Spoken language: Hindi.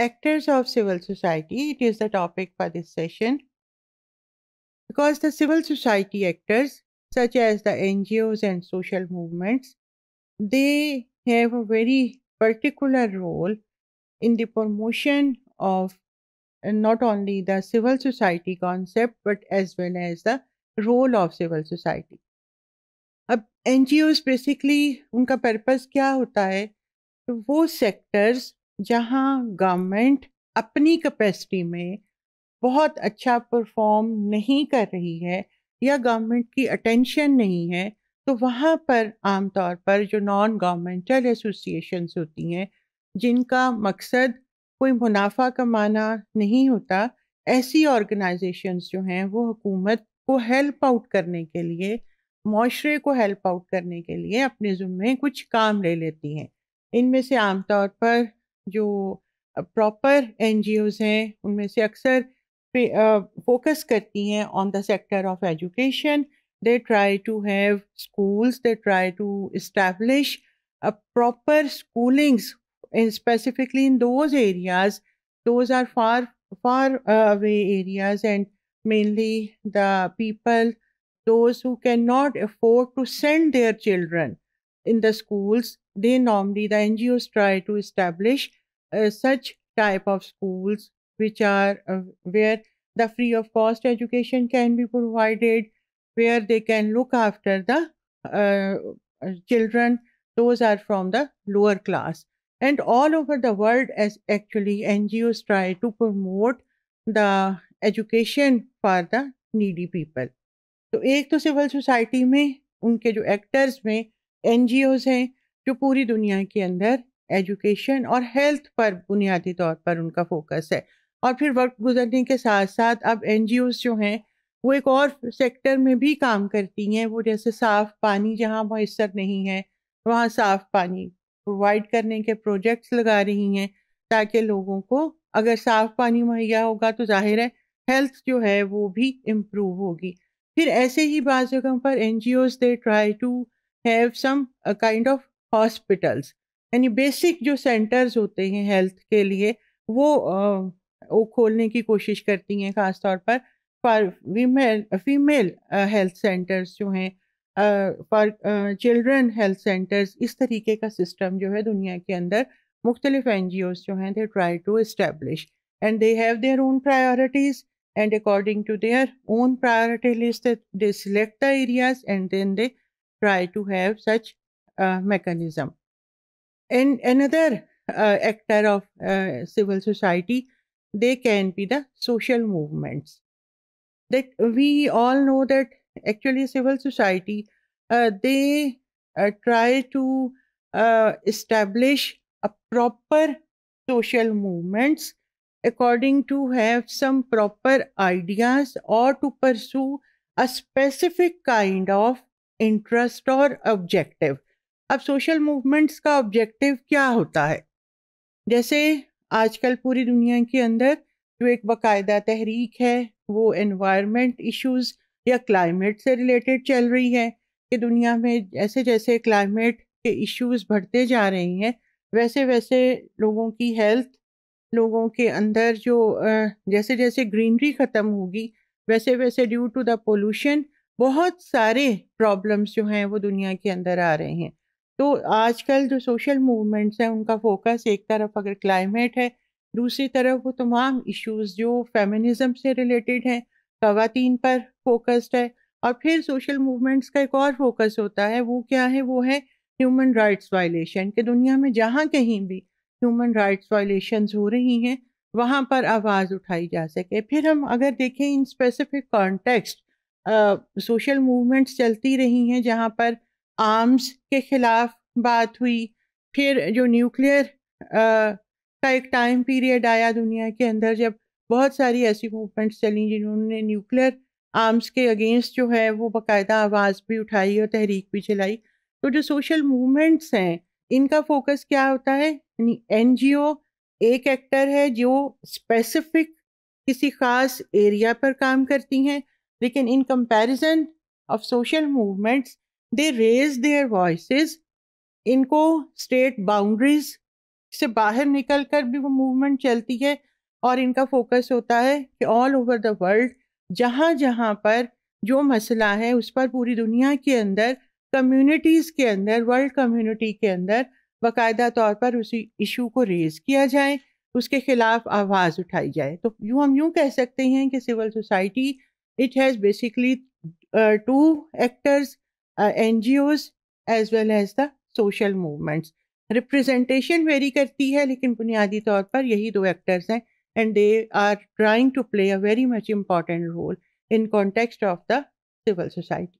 actors of civil society. It is the topic for this session. Because the civil society actors, such as the NGOs and social movements, they have a very particular role in the promotion of uh, not only the civil society concept but as well as the role of civil society. NGOs basically, जी ओज बेसिकली उनका पर्पज़ क्या होता है वो जहां गवर्नमेंट अपनी कैपेसिटी में बहुत अच्छा परफॉर्म नहीं कर रही है या गवर्नमेंट की अटेंशन नहीं है तो वहाँ पर आमतौर पर जो नॉन गवर्नमेंटल एसोसिएशंस होती हैं जिनका मकसद कोई मुनाफा कमाना नहीं होता ऐसी ऑर्गेनाइजेशंस जो हैं वो हुकूमत को हेल्प आउट करने के लिए माशरे को हेल्प आउट करने के लिए अपने ज़ुम्मे कुछ काम ले लेती हैं इनमें से आमतौर पर जो प्रॉपर एन हैं उनमें से अक्सर फोकस करती हैं on the sector of education they try to have schools they try to establish proper schoolings in specifically in those areas those are far far away areas and mainly the people those who can not afford to send their children in the schools they normally the N G Os try to establish such type of schools which are uh, where the free of cost education can be provided where they can look after the uh, children those are from the lower class and all over the world as actually ngos try to promote the education for the needy people तो एक तो सिविल सोसाइटी में उनके जो एक्टर्स में एन हैं जो पूरी दुनिया के अंदर एजुकेशन और हेल्थ पर बुनियादी तौर पर उनका फोकस है और फिर वक्त गुजरने के साथ साथ अब एन जो हैं वो एक और सेक्टर में भी काम करती हैं वो जैसे साफ़ पानी जहाँ मैसर नहीं है वहाँ साफ़ पानी प्रोवाइड करने के प्रोजेक्ट्स लगा रही हैं ताकि लोगों को अगर साफ़ पानी मुहैया होगा तो जाहिर है हेल्थ जो है वो भी इम्प्रूव होगी फिर ऐसे ही बाज़ जगहों पर N G Os they try to have some kind of hospitals यानी बेसिक जो सेंटर्स होते हैं हेल्थ के लिए वो वो खोलने की कोशिश करती हैं ख़ास तौर पर for female female health centres जो हैं फॉर चिल्ड्रन हेल्थ सेंटर्स इस तरीके का सिस्टम जो है दुनिया के अंदर मुख्तलिफ एन जी ओज जो हैं they try to establish and they have their own priorities and according to their own priority list they select the areas and then they try to have such mechanism and another uh, actor of uh, civil society they can be the social movements that we all know that actually civil society uh, they uh, try to uh, establish a proper social movements according to have some proper ideas or to pursue a specific kind of interest or objective अब सोशल मूवमेंट्स का ऑब्जेक्टिव क्या होता है जैसे आजकल पूरी दुनिया के अंदर जो एक बाकायदा तहरीक है वो एनवायरनमेंट इश्यूज या क्लाइमेट से रिलेटेड चल रही है कि दुनिया में जैसे जैसे क्लाइमेट के इश्यूज बढ़ते जा रहे हैं वैसे वैसे लोगों की हेल्थ लोगों के अंदर जो जैसे जैसे ग्रीनरी ख़त्म होगी वैसे वैसे ड्यू टू द पोल्यूशन बहुत सारे प्रॉब्लम्स जो हैं वो दुनिया के अंदर आ रहे हैं तो आजकल जो सोशल मूवमेंट्स हैं उनका फोकस एक तरफ अगर क्लाइमेट है दूसरी तरफ वो तमाम इश्यूज जो फेमिनिज्म से रिलेटेड हैं खातन पर फोकस्ड है और फिर सोशल मूवमेंट्स का एक और फोकस होता है वो क्या है वो है ह्यूमन राइट्स वायलेशन के दुनिया में जहाँ कहीं भी ह्यूमन राइट्स वायलेशन हो रही हैं वहाँ पर आवाज़ उठाई जा सके फिर हम अगर देखें in specific context social movements चलती रही हैं जहाँ पर आर्म्स के ख़िलाफ़ बात हुई फिर जो न्यूक्लियर का एक टाइम पीरियड आया दुनिया के अंदर जब बहुत सारी ऐसी मूवमेंट्स चली जिन्होंने न्यूक्लियर आर्म्स के अगेंस्ट जो है वो बाकायदा आवाज़ भी उठाई और तहरीक भी चलाई तो जो सोशल मूवमेंट्स हैं इनका फोकस क्या होता है एन एक एक्टर है जो स्पेसिफिक किसी ख़ास एरिया पर काम करती हैं लेकिन in comparison of social movements they raise their voice इनको स्टेट बाउंड्रीज से बाहर निकल कर भी वो मूवमेंट चलती है और इनका फोकस होता है कि ऑल ओवर द वर्ल्ड जहाँ जहाँ पर जो मसला है उस पर पूरी दुनिया के अंदर कम्युनिटीज़ के अंदर वर्ल्ड कम्युनिटी के अंदर बाकायदा तौर पर उसी इशू को रेज किया जाए उसके खिलाफ आवाज़ उठाई जाए तो यूँ हम यूँ कह सकते हैं कि civil society it has basically two actors N G Os as well as the social movements representation vary करती है लेकिन बुनियादी तौर पर यही दो एक्टर्स हैं and they are trying to play a very much important role in context of the civil society